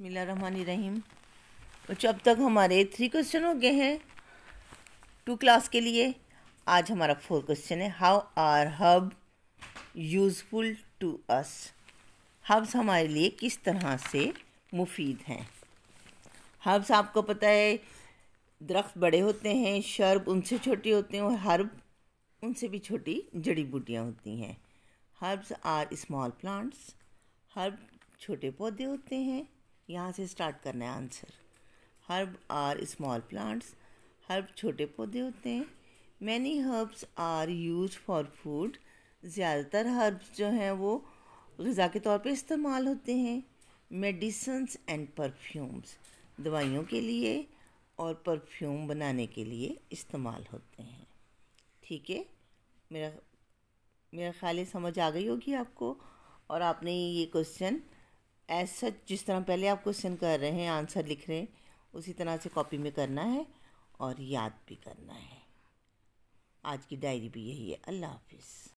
बसमीम बच्चों तो अब तक हमारे थ्री क्वेश्चन हो गए हैं टू क्लास के लिए आज हमारा फोर क्वेश्चन है how are hub useful to us hubs हमारे लिए किस तरह से मुफीद हैं हब्स आपको पता है दरख्त बड़े होते हैं शर्ब उनसे छोटे होते हैं और हर्ब उनसे भी छोटी जड़ी बूटियाँ होती हैं herbs are small plants herb छोटे पौधे होते हैं यहाँ से स्टार्ट करना है answer herb are small plants herb छोटे पौधे होते हैं many herbs are use for food ज़्यादातर हर्ब्स जो हैं वो गज़ा के तौर पे इस्तेमाल होते हैं मेडिसन्स एंड परफ्यूम्स दवाइयों के लिए और परफ्यूम बनाने के लिए इस्तेमाल होते हैं ठीक है मेरा मेरा ख्याल समझ आ गई होगी आपको और आपने ये क्वेश्चन ऐसा जिस तरह पहले आप क्वेश्चन कर रहे हैं आंसर लिख रहे हैं उसी तरह से कॉपी में करना है और याद भी करना है आज की डायरी भी यही है अल्लाह हाफिज़